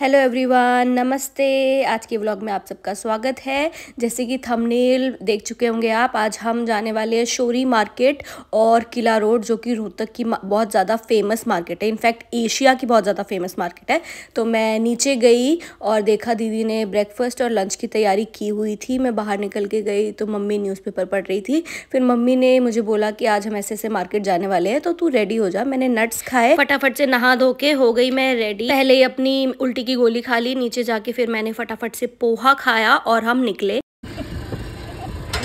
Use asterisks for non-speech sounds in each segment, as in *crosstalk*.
Hello everyone नमस्ते आज के व्लॉग में आप सबका स्वागत है जैसे कि थंबनेल देख चुके होंगे आप आज हम जाने वाले हैं शोरी मार्केट और किला रोड जो कि रोहतक की बहुत ज़्यादा फेमस मार्केट है इनफैक्ट एशिया की बहुत ज़्यादा फेमस मार्केट है तो मैं नीचे गई और देखा दीदी ने ब्रेकफास्ट और लंच की तैयारी की हुई थी मैं बाहर निकल के गई तो मम्मी न्यूज़पेपर पढ़ रही थी फिर मम्मी ने मुझे बोला कि आज हम ऐसे ऐसे मार्केट जाने वाले हैं तो तू रेडी हो जा मैंने नट्स खाए फटाफट से नहा धो के हो गई मैं रेडी पहले ही अपनी उल्टी की गोली खा ली नीचे जाके फिर मैंने फटाफट से पोहा खाया और हम निकले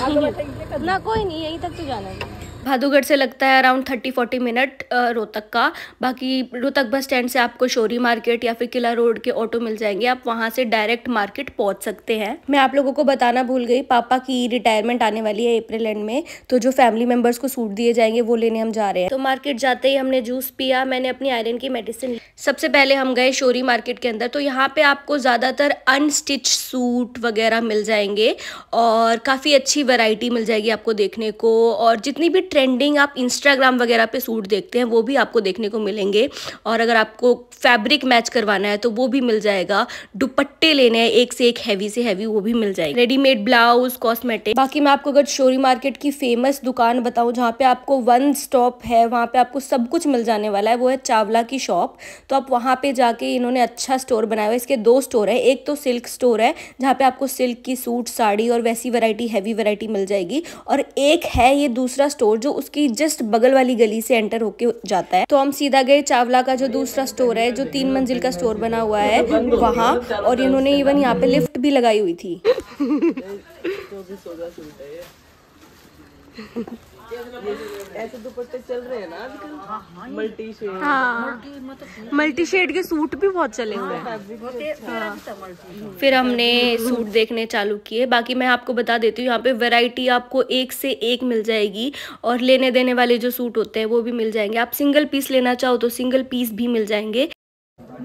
ना कोई नहीं यहीं तक तो जाना है भादुगढ़ से लगता है around thirty forty minute Rohtak का बाकी रोहतक बस स्टैंड से आपको शोरी मार्केट या फिर किला रोड के ऑटो मिल जाएंगे आप वहाँ से डायरेक्ट मार्केट पहुँच सकते हैं मैं आप लोगों को बताना भूल गई पापा की रिटायरमेंट आने वाली है अप्रैल एंड में तो जो फैमिली मेम्बर्स को सूट दिए जाएंगे वो लेने हम जा रहे हैं तो मार्केट जाते ही हमने जूस पिया मैंने अपनी आयरन की मेडिसिन सबसे पहले हम गए शोरी मार्केट के अंदर तो यहाँ पे आपको ज़्यादातर अनस्टिच सूट वगैरह मिल जाएंगे और काफ़ी अच्छी वैरायटी मिल जाएगी आपको देखने को और जितनी भी ट्रेंडिंग आप इंस्टाग्राम वगैरह पे सूट देखते हैं वो भी आपको देखने को मिलेंगे और अगर आपको फैब्रिक मैच करवाना है तो वो भी मिल जाएगा दुपट्टे लेने हैं एक से एक हैवी से हैवी वो भी मिल जाएगा रेडीमेड ब्लाउज कॉस्मेटिक बाकी मैं आपको अगर शोरी मार्केट की फेमस दुकान बताऊँ जहाँ पे आपको वन स्टॉप है वहाँ पे आपको सब कुछ मिल जाने वाला है वो है चावला की शॉप तो आप वहाँ पे जाके इन्होंने अच्छा स्टोर बनाया हुआ है इसके दो स्टोर है एक तो सिल्क स्टोर है जहाँ पे आपको सिल्क की सूट साड़ी और वैसी वैरायटी हैवी वैरायटी मिल जाएगी और एक है ये दूसरा स्टोर जो उसकी जस्ट बगल वाली गली से एंटर होके जाता है तो हम सीधा गए चावला का जो दूसरा स्टोर है जो तीन मंजिल का स्टोर बना हुआ है वहाँ और इन्होंने इवन यहाँ पे लिफ्ट भी लगाई हुई थी *laughs* ऐसे दुपट्टे चल रहे हैं ना आजकल हाँ, हाँ, मल्टी शेड हाँ मल्टी मतलब- शेड के सूट भी बहुत चले हुए हैं हाँ, फिर हमने सूट देखने चालू किए बाकी मैं आपको बता देती हूँ यहाँ पे वैरायटी आपको एक से एक मिल जाएगी और लेने देने वाले जो सूट होते हैं वो भी मिल जाएंगे आप सिंगल पीस लेना चाहो तो सिंगल पीस भी मिल जाएंगे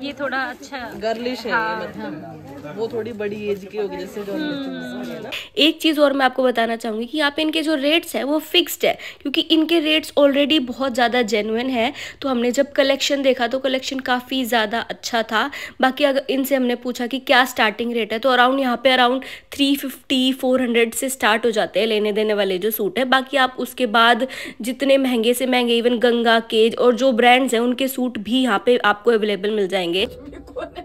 ये थोड़ा अच्छा गर्लिश है मतलब वो थोड़ी बड़ी एज की होगी जैसे जो हम्म। एक चीज़ और मैं आपको बताना चाहूँगी कि आप इनके जो रेट्स है वो फिक्स्ड है क्योंकि इनके रेट्स ऑलरेडी बहुत ज़्यादा जेनुइन है तो हमने जब कलेक्शन देखा तो कलेक्शन काफ़ी ज़्यादा अच्छा था बाकी अगर इनसे हमने पूछा कि क्या स्टार्टिंग रेट है तो अराउंड यहाँ पे around three fifty four hundred से स्टार्ट हो जाते हैं लेने देने वाले जो सूट है बाकी आप उसके बाद जितने महंगे से महंगे इवन गंगा केज और जो ब्रांड्स हैं उनके सूट भी यहाँ पे आपको अवेलेबल मिल जाएंगे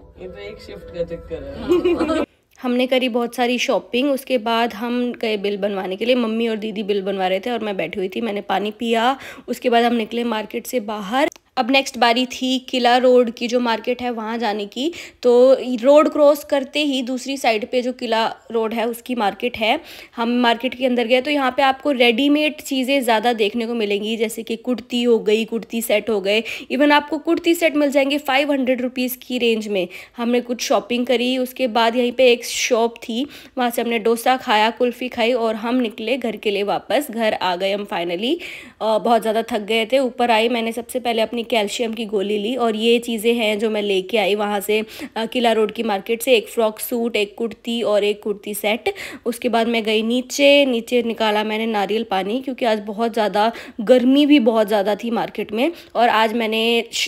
*laughs* ये तो एक शिफ्ट का चक्कर है *laughs* हमने करी बहुत सारी शॉपिंग उसके बाद हम गए बिल बनवाने के लिए मम्मी और दीदी बिल बनवा रहे थे और मैं बैठी हुई थी मैंने पानी पिया उसके बाद हम निकले मार्केट से बाहर अब नेक्स्ट बारी थी किला रोड की जो मार्केट है वहाँ जाने की तो रोड क्रॉस करते ही दूसरी साइड पे जो किला रोड है उसकी मार्केट है हम मार्केट के अंदर गए तो यहाँ पे आपको रेडीमेड चीज़ें ज़्यादा देखने को मिलेंगी जैसे कि कुर्ती हो गई कुर्ती सेट हो गए इवन आपको कुर्ती सेट मिल जाएंगे फाइव हंड्रेड रुपीज़ की रेंज में हमने कुछ शॉपिंग करी उसके बाद यहीं पर एक शॉप थी वहाँ से हमने डोसा खाया कुल्फ़ी खाई और हम निकले घर के लिए वापस घर आ गए हम फाइनली बहुत ज़्यादा थक गए थे ऊपर आई मैंने सबसे पहले अपनी कैल्शियम की गोली ली और ये चीज़ें हैं जो मैं लेके आई वहाँ से किला रोड की मार्केट से एक फ्रॉक सूट एक कुर्ती और एक कुर्ती सेट उसके बाद मैं गई नीचे नीचे निकाला मैंने नारियल पानी क्योंकि आज बहुत ज़्यादा गर्मी भी बहुत ज़्यादा थी मार्केट में और आज मैंने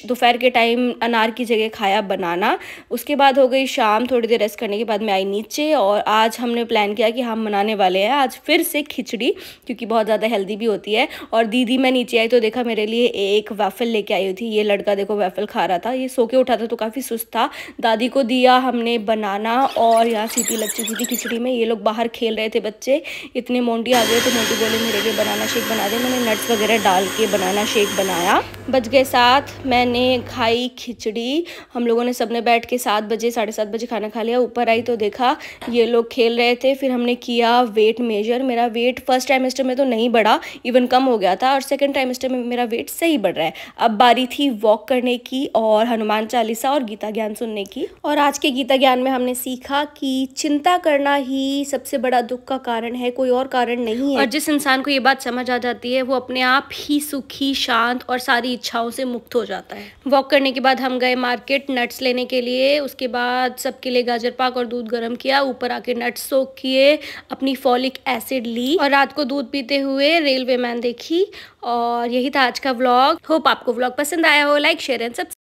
दोपहर के टाइम अनार की जगह खाया बनाना उसके बाद हो गई शाम थोड़ी देर रेस्ट करने के बाद मैं आई नीचे और आज हमने प्लान किया कि हम मनाने वाले हैं आज फिर से खिचड़ी क्योंकि बहुत ज़्यादा हेल्दी भी होती है और दीदी मैं नीचे आई तो देखा मेरे लिए एक वाफल लेके आई आई हुई थी ये लड़का देखो वेफल खा रहा था ये सो के उठा था तो काफ़ी सुस्त था दादी को दिया हमने बनाना और यहाँ सीटी लग चुकी थी खिचड़ी में ये लोग बाहर खेल रहे थे बच्चे इतने मोंटी आ गए तो मोंटी बोले मेरे लिए बनाना शेक बना दे मैंने नट्स वगैरह डाल के बनाना शेक बनाया बज गए साथ मैंने खाई खिचड़ी हम लोगों ने सबने बैठ के सात बजे साढ़े सात बजे खाना खा लिया ऊपर आई तो देखा ये लोग खेल रहे थे फिर हमने किया वेट मेजर मेरा वेट फर्स्ट ट्राइमेस्टर में तो नहीं बढ़ा इवन कम हो गया था और सेकेंड ट्राइमेस्टर में मेरा वेट सही बढ़ रहा है अब बारी थी वॉक करने की और हनुमान चालीसा और गीता ज्ञान सुनने की और आज के गीता ज्ञान में हमने सीखा कि चिंता करना ही सबसे बड़ा दुख का कारण है कोई और कारण नहीं है और जिस इंसान को ये बात समझ आ जाती है वो अपने आप ही सुखी शांत और सारी इच्छाओं से मुक्त हो जाता है वॉक करने के बाद हम गए मार्केट नट्स लेने के लिए उसके बाद सबके लिए गाजर पाक और दूध गर्म किया ऊपर आके नट्स सोक किए अपनी फॉलिक एसिड ली और रात को दूध पीते हुए रेलवे मैन देखी और यही था आज का व्लॉग होप आपको व्लॉग पसंद आया हो लाइक शेयर एंड सब्सक्राइब